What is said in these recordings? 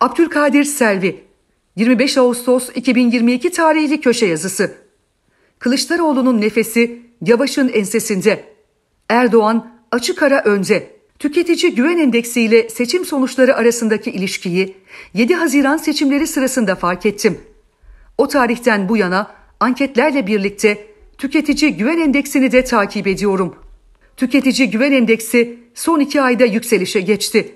Abdülkadir Selvi 25 Ağustos 2022 tarihli köşe yazısı. Kılıçdaroğlu'nun nefesi Yavaş'ın ensesinde. Erdoğan açık ara önce Tüketici güven endeksi ile seçim sonuçları arasındaki ilişkiyi 7 Haziran seçimleri sırasında fark ettim. O tarihten bu yana anketlerle birlikte tüketici güven endeksini de takip ediyorum. Tüketici güven endeksi son iki ayda yükselişe geçti.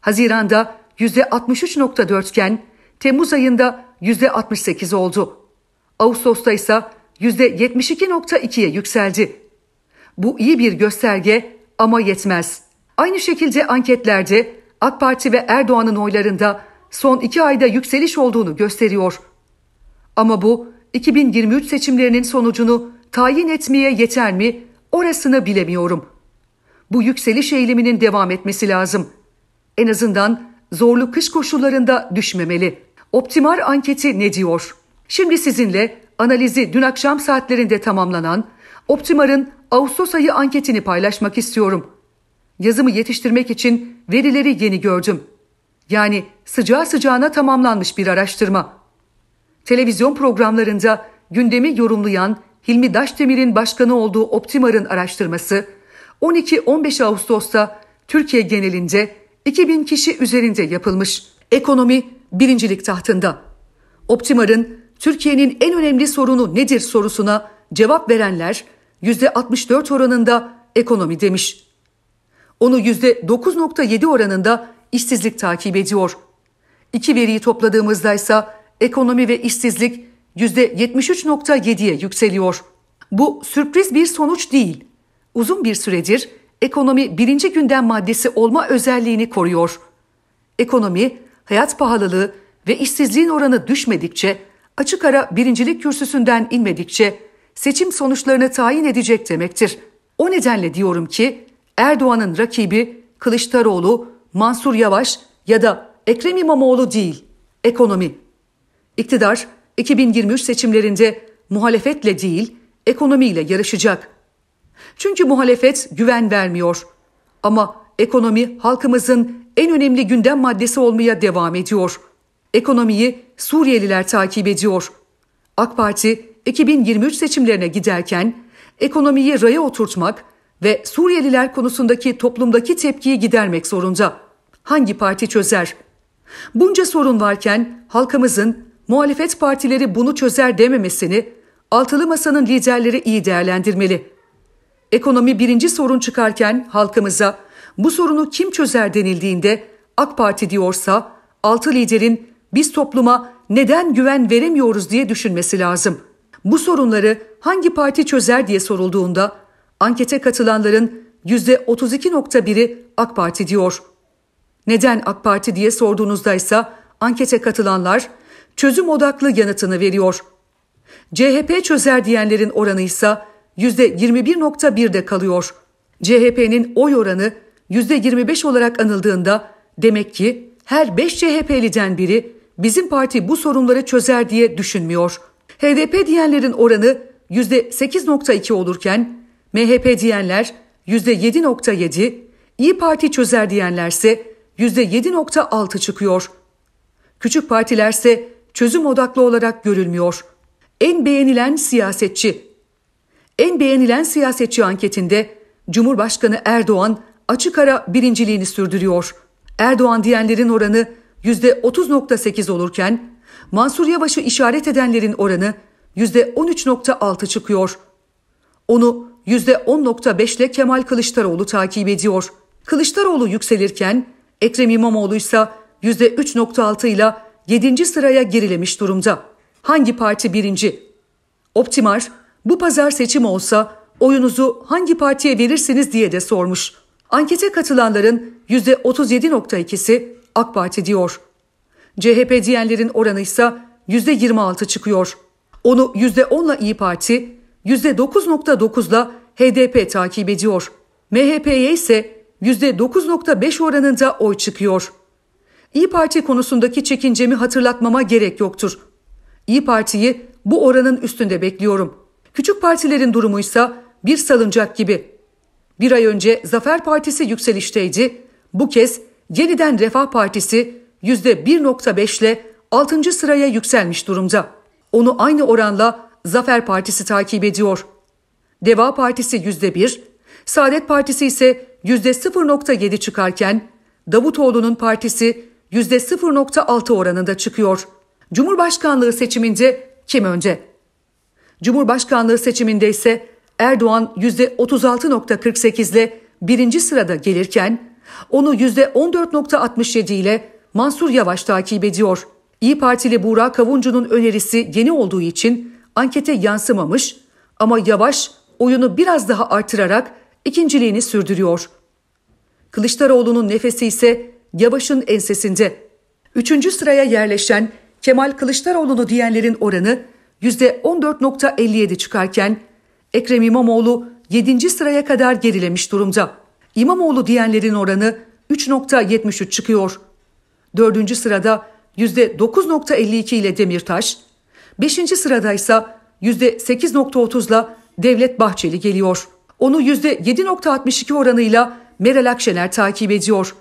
Haziranda %63.4 iken Temmuz ayında %68 oldu. Ağustos'ta ise %72.2'ye yükseldi. Bu iyi bir gösterge ama yetmez. Aynı şekilde anketlerde AK Parti ve Erdoğan'ın oylarında son iki ayda yükseliş olduğunu gösteriyor. Ama bu 2023 seçimlerinin sonucunu tayin etmeye yeter mi orasını bilemiyorum. Bu yükseliş eğiliminin devam etmesi lazım. En azından zorlu kış koşullarında düşmemeli. Optimal anketi ne diyor? Şimdi sizinle analizi dün akşam saatlerinde tamamlanan Optimar'ın Ağustos ayı anketini paylaşmak istiyorum. Yazımı yetiştirmek için verileri yeni gördüm. Yani sıcağı sıcağına tamamlanmış bir araştırma. Televizyon programlarında gündemi yorumlayan Hilmi Daşdemir'in başkanı olduğu Optimar'ın araştırması 12-15 Ağustos'ta Türkiye genelinde 2000 kişi üzerinde yapılmış. Ekonomi birincilik tahtında. Optimar'ın Türkiye'nin en önemli sorunu nedir sorusuna cevap verenler %64 oranında ekonomi demiş. Onu %9.7 oranında işsizlik takip ediyor. İki veriyi topladığımızda ise ekonomi ve işsizlik %73.7'ye yükseliyor. Bu sürpriz bir sonuç değil. Uzun bir süredir ekonomi birinci gündem maddesi olma özelliğini koruyor. Ekonomi, hayat pahalılığı ve işsizliğin oranı düşmedikçe, açık ara birincilik kürsüsünden inmedikçe seçim sonuçlarını tayin edecek demektir. O nedenle diyorum ki Erdoğan'ın rakibi Kılıçdaroğlu, Mansur Yavaş ya da Ekrem İmamoğlu değil, ekonomi. İktidar 2023 seçimlerinde muhalefetle değil, ekonomiyle yarışacak. Çünkü muhalefet güven vermiyor. Ama ekonomi halkımızın en önemli gündem maddesi olmaya devam ediyor. Ekonomiyi Suriyeliler takip ediyor. AK Parti 2023 seçimlerine giderken ekonomiyi raya oturtmak ve Suriyeliler konusundaki toplumdaki tepkiyi gidermek zorunda. Hangi parti çözer? Bunca sorun varken halkımızın muhalefet partileri bunu çözer dememesini altılı masanın liderleri iyi değerlendirmeli. Ekonomi birinci sorun çıkarken halkımıza bu sorunu kim çözer denildiğinde AK Parti diyorsa altı liderin biz topluma neden güven veremiyoruz diye düşünmesi lazım. Bu sorunları hangi parti çözer diye sorulduğunda ankete katılanların %32.1'i AK Parti diyor. Neden AK Parti diye sorduğunuzda ise ankete katılanlar çözüm odaklı yanıtını veriyor. CHP çözer diyenlerin oranı ise %21.1'de kalıyor. CHP'nin oy oranı %25 olarak anıldığında demek ki her 5 CHP'liden biri bizim parti bu sorunları çözer diye düşünmüyor. HDP diyenlerin oranı %8.2 olurken MHP diyenler %7.7, İyi Parti çözer diyenlerse %7.6 çıkıyor. Küçük partilerse çözüm odaklı olarak görülmüyor. En beğenilen siyasetçi en beğenilen siyasetçi anketinde Cumhurbaşkanı Erdoğan açık ara birinciliğini sürdürüyor. Erdoğan diyenlerin oranı %30.8 olurken Mansur Yavaş'ı işaret edenlerin oranı %13.6 çıkıyor. Onu %10.5 ile Kemal Kılıçdaroğlu takip ediyor. Kılıçdaroğlu yükselirken Ekrem İmamoğlu ise %3.6 ile 7. sıraya gerilemiş durumda. Hangi parti birinci? Optimar bu pazar seçim olsa oyunuzu hangi partiye verirsiniz diye de sormuş. Ankete katılanların %37.2'si AK Parti diyor. CHP diyenlerin oranı ise %26 çıkıyor. Onu %10'la İyi Parti, %9.9'la HDP takip ediyor. MHP'ye ise %9.5 oranında oy çıkıyor. İyi Parti konusundaki çekincemi hatırlatmama gerek yoktur. İyi Parti'yi bu oranın üstünde bekliyorum.'' Küçük partilerin durumu ise bir salıncak gibi. Bir ay önce Zafer Partisi yükselişteydi. Bu kez yeniden Refah Partisi %1.5 ile 6. sıraya yükselmiş durumda. Onu aynı oranla Zafer Partisi takip ediyor. Deva Partisi %1, Saadet Partisi ise %0.7 çıkarken Davutoğlu'nun partisi %0.6 oranında çıkıyor. Cumhurbaşkanlığı seçiminde kim önce? Cumhurbaşkanlığı seçiminde ise Erdoğan %36.48 ile birinci sırada gelirken onu %14.67 ile Mansur Yavaş takip ediyor. İyi Partili Buğra Kavuncu'nun önerisi yeni olduğu için ankete yansımamış ama Yavaş oyunu biraz daha artırarak ikinciliğini sürdürüyor. Kılıçdaroğlu'nun nefesi ise Yavaş'ın ensesinde. Üçüncü sıraya yerleşen Kemal Kılıçdaroğlu'nu diyenlerin oranı %14.57 çıkarken Ekrem İmamoğlu 7. sıraya kadar gerilemiş durumda. İmamoğlu diyenlerin oranı 3.73 çıkıyor. 4. sırada %9.52 ile Demirtaş, 5. sırada ise %8.30 ile Devlet Bahçeli geliyor. Onu %7.62 oranıyla Meral Akşener takip ediyor.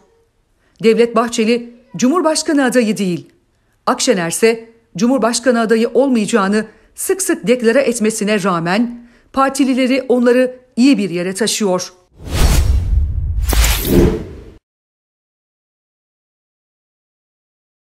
Devlet Bahçeli Cumhurbaşkanı adayı değil. Akşener ise Cumhurbaşkanı adayı olmayacağını sık sık deklare etmesine rağmen partilileri onları iyi bir yere taşıyor.